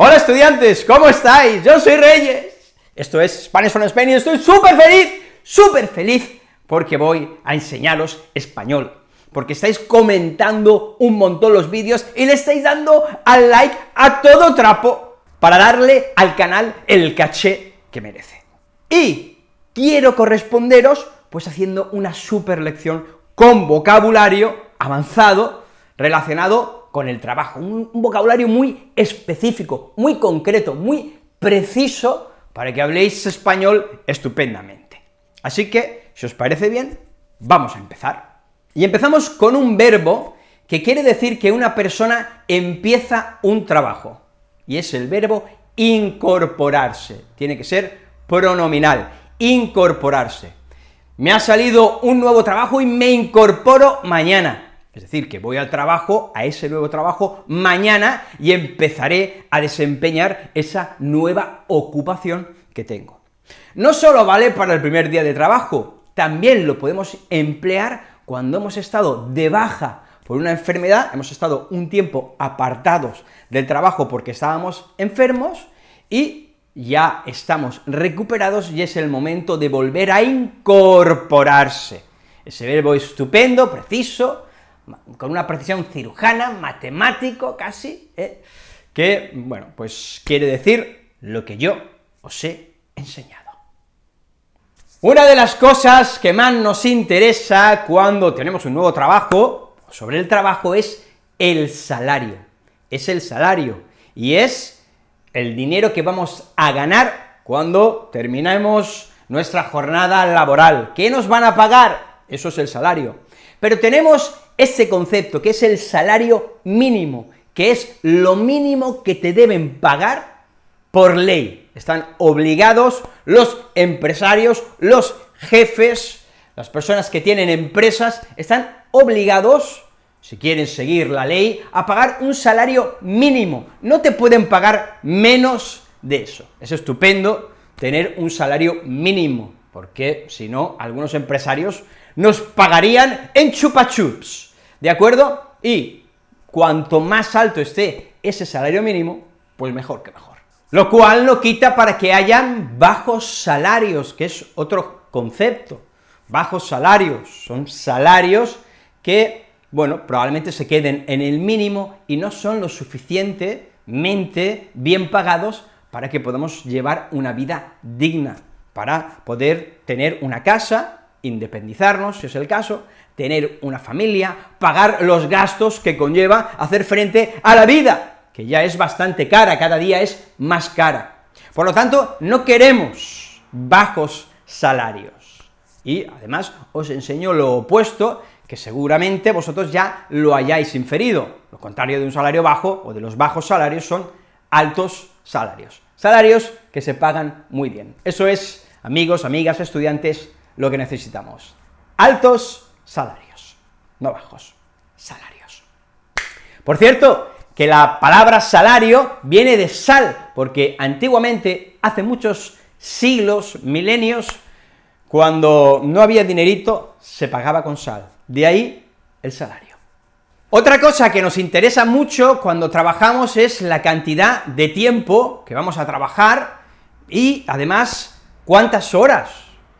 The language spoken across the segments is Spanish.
Hola estudiantes, ¿cómo estáis? Yo soy Reyes. Esto es Spanish from Spain y estoy súper feliz, súper feliz porque voy a enseñaros español. Porque estáis comentando un montón los vídeos y le estáis dando al like a todo trapo para darle al canal el caché que merece. Y quiero corresponderos pues haciendo una súper lección con vocabulario avanzado relacionado con el trabajo, un, vocabulario muy específico, muy concreto, muy preciso para que habléis español estupendamente. Así que, si os parece bien, vamos a empezar. Y empezamos con un verbo que quiere decir que una persona empieza un trabajo, y es el verbo incorporarse. Tiene que ser pronominal, incorporarse. Me ha salido un nuevo trabajo y me incorporo mañana. Es decir, que voy al trabajo, a ese nuevo trabajo, mañana y empezaré a desempeñar esa nueva ocupación que tengo. No solo vale para el primer día de trabajo, también lo podemos emplear cuando hemos estado de baja por una enfermedad, hemos estado un tiempo apartados del trabajo porque estábamos enfermos y ya estamos recuperados y es el momento de volver a incorporarse. Ese verbo estupendo, preciso, con una precisión cirujana, matemático casi, ¿eh? que, bueno, pues quiere decir lo que yo os he enseñado. Una de las cosas que más nos interesa cuando tenemos un nuevo trabajo sobre el trabajo es el salario. Es el salario y es el dinero que vamos a ganar cuando terminemos nuestra jornada laboral. ¿Qué nos van a pagar? Eso es el salario. Pero tenemos ese concepto que es el salario mínimo, que es lo mínimo que te deben pagar por ley. Están obligados los empresarios, los jefes, las personas que tienen empresas, están obligados, si quieren seguir la ley, a pagar un salario mínimo. No te pueden pagar menos de eso. Es estupendo tener un salario mínimo, porque si no, algunos empresarios nos pagarían en chupachups. ¿De acuerdo? Y cuanto más alto esté ese salario mínimo, pues mejor que mejor. Lo cual no quita para que hayan bajos salarios, que es otro concepto. Bajos salarios son salarios que, bueno, probablemente se queden en el mínimo y no son lo suficientemente bien pagados para que podamos llevar una vida digna, para poder tener una casa, independizarnos, si es el caso, tener una familia, pagar los gastos que conlleva hacer frente a la vida, que ya es bastante cara, cada día es más cara. Por lo tanto, no queremos bajos salarios. Y además os enseño lo opuesto, que seguramente vosotros ya lo hayáis inferido. Lo contrario de un salario bajo o de los bajos salarios son altos salarios. Salarios que se pagan muy bien. Eso es, amigos, amigas, estudiantes, lo que necesitamos. Altos salarios. No bajos, salarios. Por cierto, que la palabra salario viene de sal, porque antiguamente, hace muchos siglos, milenios, cuando no había dinerito, se pagaba con sal. De ahí el salario. Otra cosa que nos interesa mucho cuando trabajamos es la cantidad de tiempo que vamos a trabajar y además cuántas horas,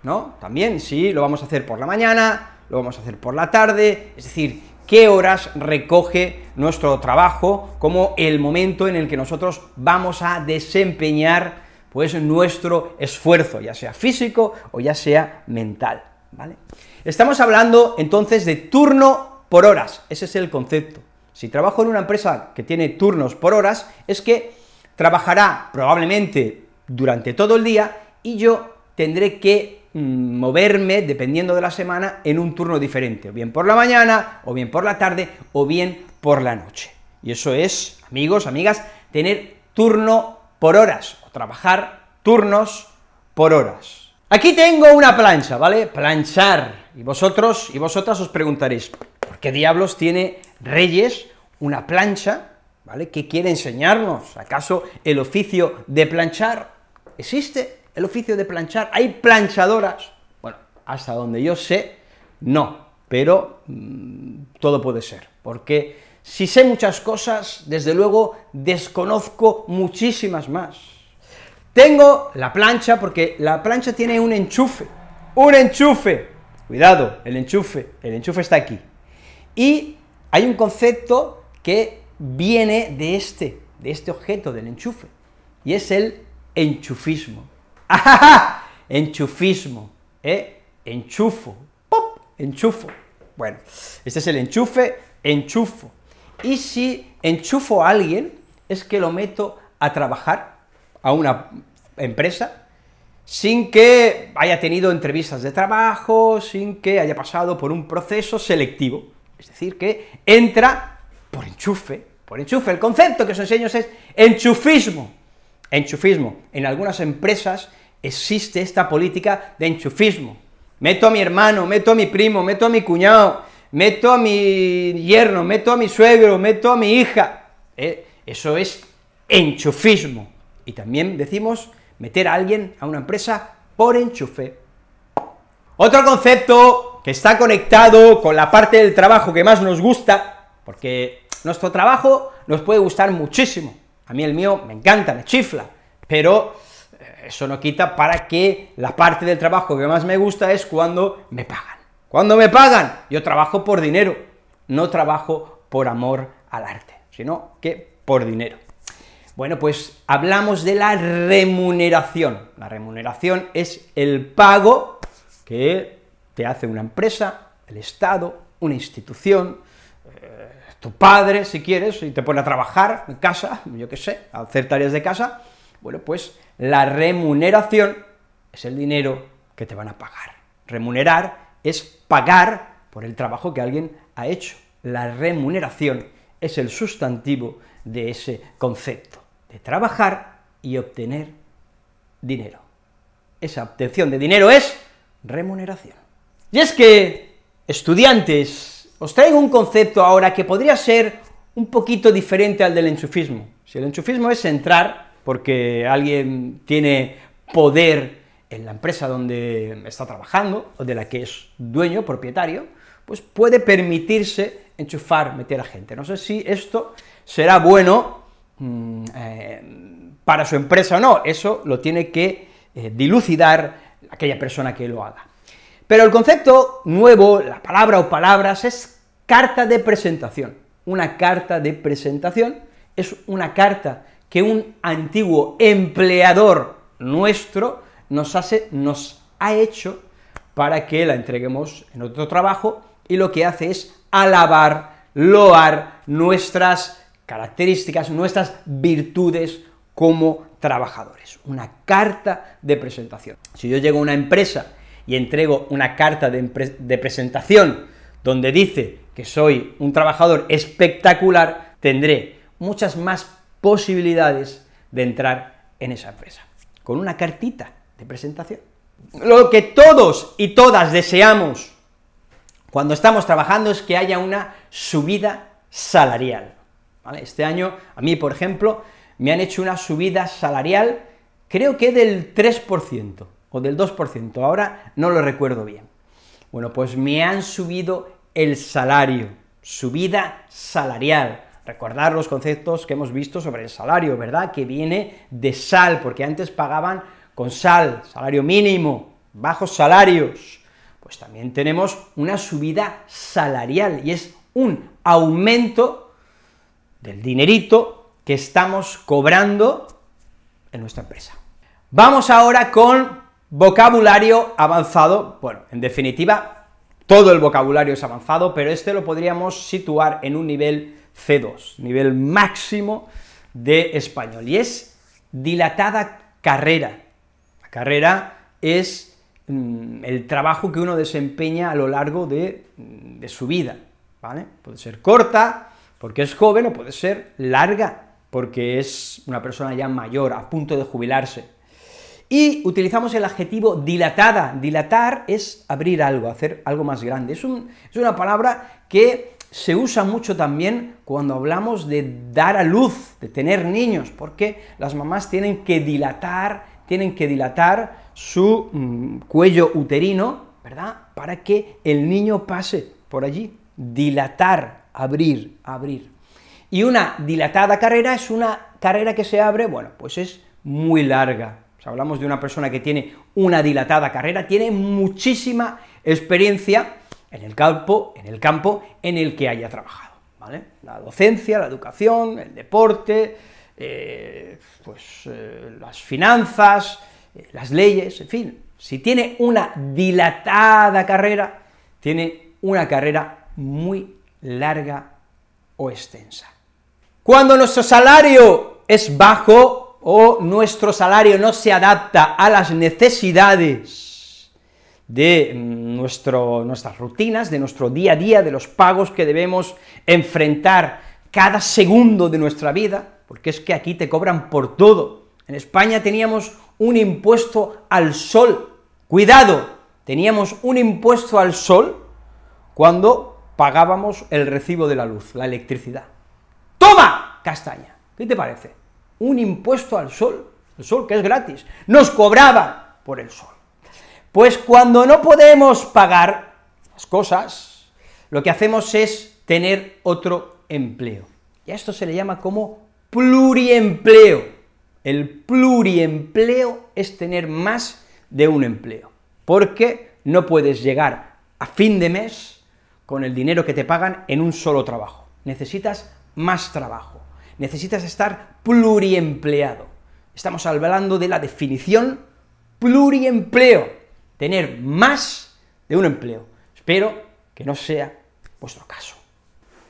¿no? También si lo vamos a hacer por la mañana, lo vamos a hacer por la tarde, es decir, qué horas recoge nuestro trabajo como el momento en el que nosotros vamos a desempeñar pues nuestro esfuerzo, ya sea físico o ya sea mental, ¿vale? Estamos hablando entonces de turno por horas, ese es el concepto. Si trabajo en una empresa que tiene turnos por horas, es que trabajará probablemente durante todo el día y yo tendré que Mm, moverme, dependiendo de la semana, en un turno diferente, o bien por la mañana, o bien por la tarde, o bien por la noche. Y eso es, amigos, amigas, tener turno por horas, o trabajar turnos por horas. Aquí tengo una plancha, ¿vale? Planchar. Y vosotros y vosotras os preguntaréis, ¿por qué diablos tiene Reyes una plancha? ¿Vale? ¿Qué quiere enseñarnos? ¿Acaso el oficio de planchar existe? el oficio de planchar, hay planchadoras. Bueno, hasta donde yo sé, no, pero mm, todo puede ser, porque si sé muchas cosas, desde luego desconozco muchísimas más. Tengo la plancha, porque la plancha tiene un enchufe, un enchufe, cuidado, el enchufe, el enchufe está aquí. Y hay un concepto que viene de este, de este objeto, del enchufe, y es el enchufismo. ¡Ajá! Enchufismo. ¿eh? Enchufo. ¡Pop! Enchufo. Bueno, este es el enchufe, enchufo. Y si enchufo a alguien, es que lo meto a trabajar a una empresa sin que haya tenido entrevistas de trabajo, sin que haya pasado por un proceso selectivo. Es decir, que entra por enchufe, por enchufe. El concepto que os enseño es enchufismo. Enchufismo. En algunas empresas existe esta política de enchufismo. Meto a mi hermano, meto a mi primo, meto a mi cuñado, meto a mi yerno, meto a mi suegro, meto a mi hija. Eh, eso es enchufismo. Y también decimos meter a alguien a una empresa por enchufe. Otro concepto que está conectado con la parte del trabajo que más nos gusta, porque nuestro trabajo nos puede gustar muchísimo, a mí el mío me encanta, me chifla, pero eh, eso no quita para que la parte del trabajo que más me gusta es cuando me pagan. Cuando me pagan, yo trabajo por dinero, no trabajo por amor al arte, sino que por dinero. Bueno, pues hablamos de la remuneración. La remuneración es el pago que te hace una empresa, el Estado, una institución, eh, tu padre, si quieres, y te pone a trabajar en casa, yo qué sé, a hacer tareas de casa, bueno, pues la remuneración es el dinero que te van a pagar. Remunerar es pagar por el trabajo que alguien ha hecho. La remuneración es el sustantivo de ese concepto, de trabajar y obtener dinero. Esa obtención de dinero es remuneración. Y es que estudiantes os traigo un concepto ahora que podría ser un poquito diferente al del enchufismo. Si el enchufismo es entrar porque alguien tiene poder en la empresa donde está trabajando o de la que es dueño, propietario, pues puede permitirse enchufar, meter a gente. No sé si esto será bueno mm, eh, para su empresa o no, eso lo tiene que eh, dilucidar aquella persona que lo haga. Pero el concepto nuevo, la palabra o palabras, es carta de presentación. Una carta de presentación es una carta que un antiguo empleador nuestro nos, hace, nos ha hecho para que la entreguemos en otro trabajo y lo que hace es alabar, loar nuestras características, nuestras virtudes como trabajadores. Una carta de presentación. Si yo llego a una empresa y entrego una carta de, presentación donde dice que soy un trabajador espectacular, tendré muchas más posibilidades de entrar en esa empresa, con una cartita de presentación. Lo que todos y todas deseamos cuando estamos trabajando es que haya una subida salarial. Este año, a mí, por ejemplo, me han hecho una subida salarial, creo que del 3% o del 2%, ahora no lo recuerdo bien. Bueno, pues me han subido el salario, subida salarial. Recordar los conceptos que hemos visto sobre el salario, ¿verdad? Que viene de sal, porque antes pagaban con sal, salario mínimo, bajos salarios. Pues también tenemos una subida salarial y es un aumento del dinerito que estamos cobrando en nuestra empresa. Vamos ahora con Vocabulario avanzado, bueno, en definitiva, todo el vocabulario es avanzado, pero este lo podríamos situar en un nivel C2, nivel máximo de español, y es dilatada carrera. La carrera es mm, el trabajo que uno desempeña a lo largo de, mm, de su vida, ¿vale? Puede ser corta, porque es joven, o puede ser larga, porque es una persona ya mayor, a punto de jubilarse. Y utilizamos el adjetivo dilatada. Dilatar es abrir algo, hacer algo más grande. Es, una palabra que se usa mucho también cuando hablamos de dar a luz, de tener niños, porque las mamás tienen que dilatar, tienen que dilatar su mm, cuello uterino, ¿verdad? Para que el niño pase por allí. Dilatar, abrir, abrir. Y una dilatada carrera es una carrera que se abre, bueno, pues es muy larga, o pues hablamos de una persona que tiene una dilatada carrera, tiene muchísima experiencia en el campo, en el campo en el que haya trabajado, ¿vale? La docencia, la educación, el deporte, eh, pues eh, las finanzas, eh, las leyes, en fin, si tiene una dilatada carrera, tiene una carrera muy larga o extensa. Cuando nuestro salario es bajo, o nuestro salario no se adapta a las necesidades de nuestras rutinas, de nuestro día a día, de los pagos que debemos enfrentar cada segundo de nuestra vida, porque es que aquí te cobran por todo. En España teníamos un impuesto al sol. Cuidado, teníamos un impuesto al sol cuando pagábamos el recibo de la luz, la electricidad. ¡Toma! Castaña. ¿Qué te parece? un impuesto al sol, el sol que es gratis, nos cobraba por el sol. Pues cuando no podemos pagar las cosas, lo que hacemos es tener otro empleo. Y a esto se le llama como pluriempleo. El pluriempleo es tener más de un empleo, porque no puedes llegar a fin de mes con el dinero que te pagan en un solo trabajo. Necesitas más trabajo necesitas estar pluriempleado. Estamos hablando de la definición pluriempleo, tener más de un empleo. Espero que no sea vuestro caso.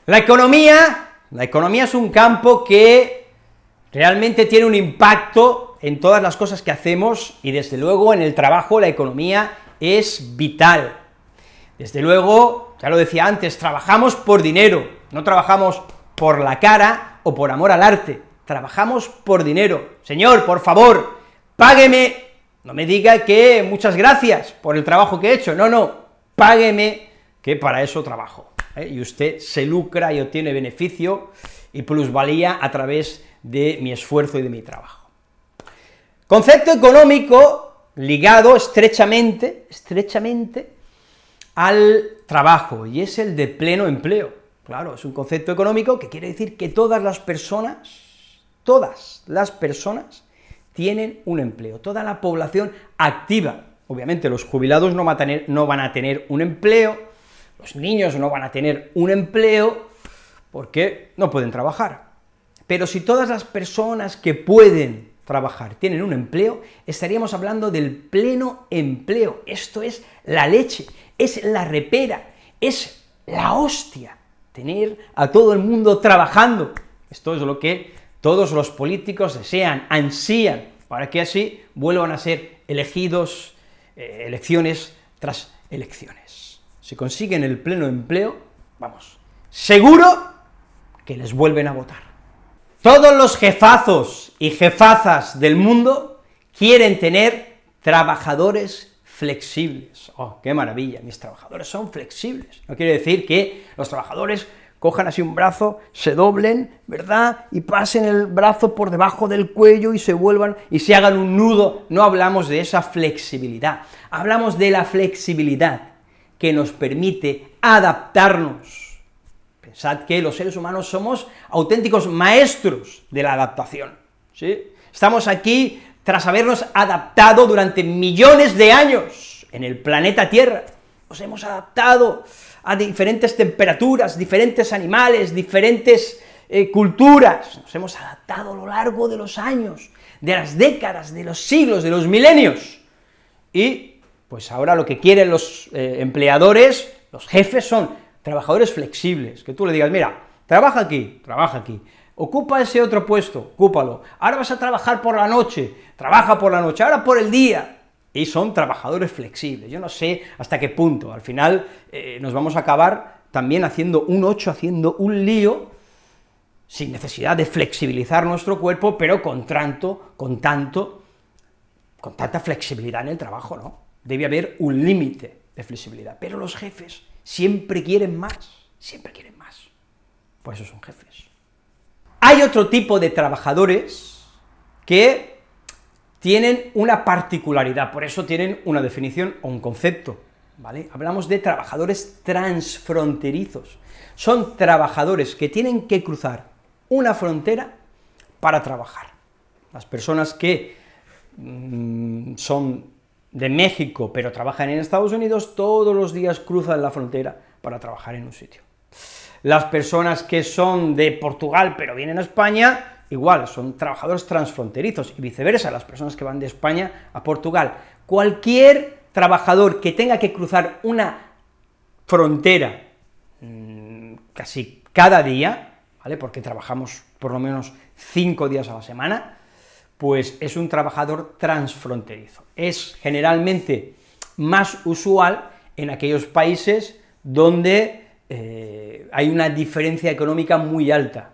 La economía, la economía es un campo que realmente tiene un impacto en todas las cosas que hacemos y desde luego en el trabajo la economía es vital. Desde luego, ya lo decía antes, trabajamos por dinero, no trabajamos por la cara, o por amor al arte, trabajamos por dinero. Señor, por favor, págueme, no me diga que muchas gracias por el trabajo que he hecho, no, no, págueme que para eso trabajo. ¿eh? Y usted se lucra y obtiene beneficio y plusvalía a través de mi esfuerzo y de mi trabajo. Concepto económico ligado estrechamente, estrechamente al trabajo, y es el de pleno empleo. Claro, es un concepto económico que quiere decir que todas las personas, todas las personas tienen un empleo, toda la población activa. Obviamente los jubilados no, van a tener un empleo, los niños no van a tener un empleo porque no pueden trabajar. Pero si todas las personas que pueden trabajar tienen un empleo, estaríamos hablando del pleno empleo. Esto es la leche, es la repera, es la hostia a todo el mundo trabajando. Esto es lo que todos los políticos desean, ansían, para que así vuelvan a ser elegidos eh, elecciones tras elecciones. Si consiguen el pleno empleo, vamos, seguro que les vuelven a votar. Todos los jefazos y jefazas del mundo quieren tener trabajadores flexibles. ¡Oh, qué maravilla! Mis trabajadores son flexibles. No quiere decir que los trabajadores cojan así un brazo, se doblen, ¿verdad? Y pasen el brazo por debajo del cuello y se vuelvan y se hagan un nudo. No hablamos de esa flexibilidad, hablamos de la flexibilidad que nos permite adaptarnos. Pensad que los seres humanos somos auténticos maestros de la adaptación, ¿sí? Estamos aquí tras habernos adaptado durante millones de años en el planeta Tierra. Nos hemos adaptado a diferentes temperaturas, diferentes animales, diferentes eh, culturas. Nos hemos adaptado a lo largo de los años, de las décadas, de los siglos, de los milenios. Y pues ahora lo que quieren los eh, empleadores, los jefes, son trabajadores flexibles, que tú le digas, mira, trabaja aquí, trabaja aquí, Ocupa ese otro puesto, ocúpalo. Ahora vas a trabajar por la noche, trabaja por la noche, ahora por el día. Y son trabajadores flexibles. Yo no sé hasta qué punto. Al final eh, nos vamos a acabar también haciendo un 8, haciendo un lío, sin necesidad de flexibilizar nuestro cuerpo, pero con tanto, con tanto, con tanta flexibilidad en el trabajo, ¿no? Debe haber un límite de flexibilidad. Pero los jefes siempre quieren más, siempre quieren más. Por pues eso son jefes. Hay otro tipo de trabajadores que tienen una particularidad, por eso tienen una definición o un concepto, ¿vale? Hablamos de trabajadores transfronterizos. Son trabajadores que tienen que cruzar una frontera para trabajar. Las personas que mm, son de México, pero trabajan en Estados Unidos, todos los días cruzan la frontera para trabajar en un sitio las personas que son de Portugal pero vienen a España, igual, son trabajadores transfronterizos y viceversa, las personas que van de España a Portugal. Cualquier trabajador que tenga que cruzar una frontera mm, casi cada día, ¿vale? Porque trabajamos por lo menos cinco días a la semana, pues es un trabajador transfronterizo. Es generalmente más usual en aquellos países donde eh, hay una diferencia económica muy alta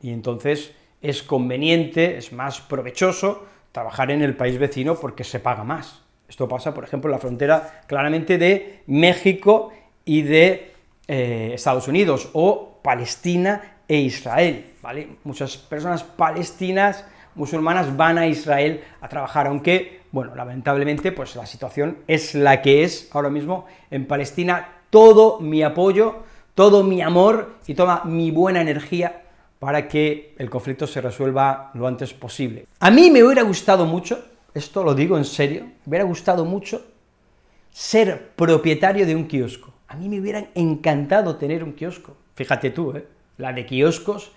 y entonces es conveniente, es más provechoso trabajar en el país vecino porque se paga más. Esto pasa, por ejemplo, en la frontera claramente de México y de eh, Estados Unidos o Palestina e Israel, ¿vale? Muchas personas palestinas musulmanas van a Israel a trabajar, aunque, bueno, lamentablemente, pues la situación es la que es ahora mismo en Palestina. Todo mi apoyo todo mi amor y toda mi buena energía para que el conflicto se resuelva lo antes posible. A mí me hubiera gustado mucho, esto lo digo en serio, me hubiera gustado mucho ser propietario de un kiosco. A mí me hubieran encantado tener un kiosco. Fíjate tú, ¿eh? la de kioscos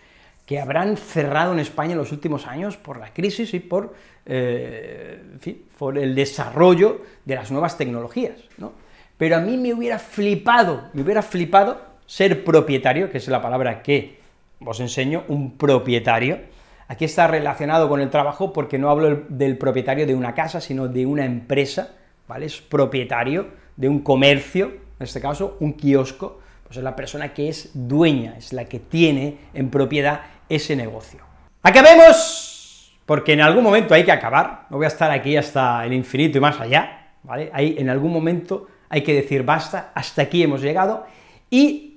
que habrán cerrado en España en los últimos años por la crisis y por, eh, en fin, por el desarrollo de las nuevas tecnologías. ¿no? Pero a mí me hubiera flipado, me hubiera flipado ser propietario, que es la palabra que os enseño, un propietario. Aquí está relacionado con el trabajo porque no hablo del propietario de una casa, sino de una empresa, ¿vale? Es propietario de un comercio, en este caso un kiosco, pues es la persona que es dueña, es la que tiene en propiedad ese negocio. ¡Acabemos! Porque en algún momento hay que acabar, no voy a estar aquí hasta el infinito y más allá, ¿vale? Ahí en algún momento hay que decir basta, hasta aquí hemos llegado y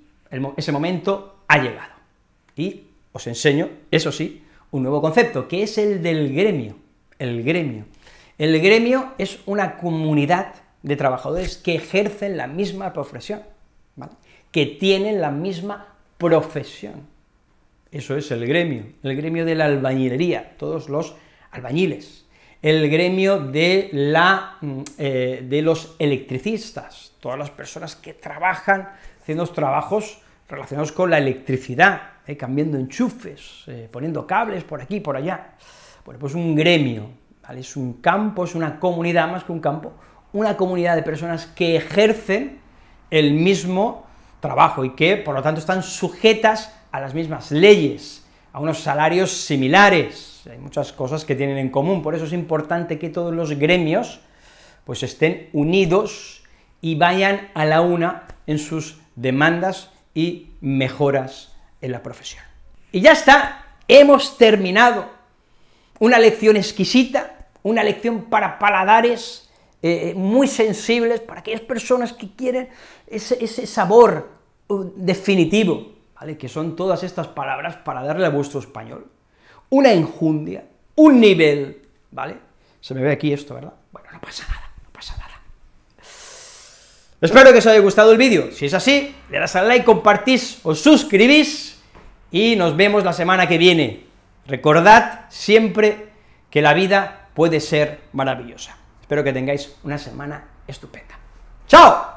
ese momento ha llegado. Y os enseño, eso sí, un nuevo concepto, que es el del gremio. El gremio. El gremio es una comunidad de trabajadores que ejercen la misma profesión, que tienen la misma profesión. Eso es el gremio, el gremio de la albañilería, todos los albañiles, el gremio de, la, mm, eh, de los electricistas, todas las personas que trabajan haciendo trabajos relacionados con la electricidad, eh, cambiando enchufes, eh, poniendo cables por aquí, por allá. Bueno, pues un gremio, ¿vale? Es un campo, es una comunidad más que un campo, una comunidad de personas que ejercen el mismo trabajo y que, por lo tanto, están sujetas a las mismas leyes, a unos salarios similares. Hay muchas cosas que tienen en común, por eso es importante que todos los gremios pues estén unidos y vayan a la una en sus demandas y mejoras en la profesión. Y ya está, hemos terminado una lección exquisita, una lección para paladares eh, eh, muy sensibles, para aquellas personas que quieren ese, ese sabor uh, definitivo, ¿vale? que son todas estas palabras para darle a vuestro español una enjundia, un nivel, ¿vale? Se me ve aquí esto, ¿verdad? Bueno, no pasa nada, no pasa nada. Espero que os haya gustado el vídeo. Si es así, le das al like, compartís, os suscribís y nos vemos la semana que viene. Recordad siempre que la vida puede ser maravillosa. Espero que tengáis una semana estupenda. ¡Chao!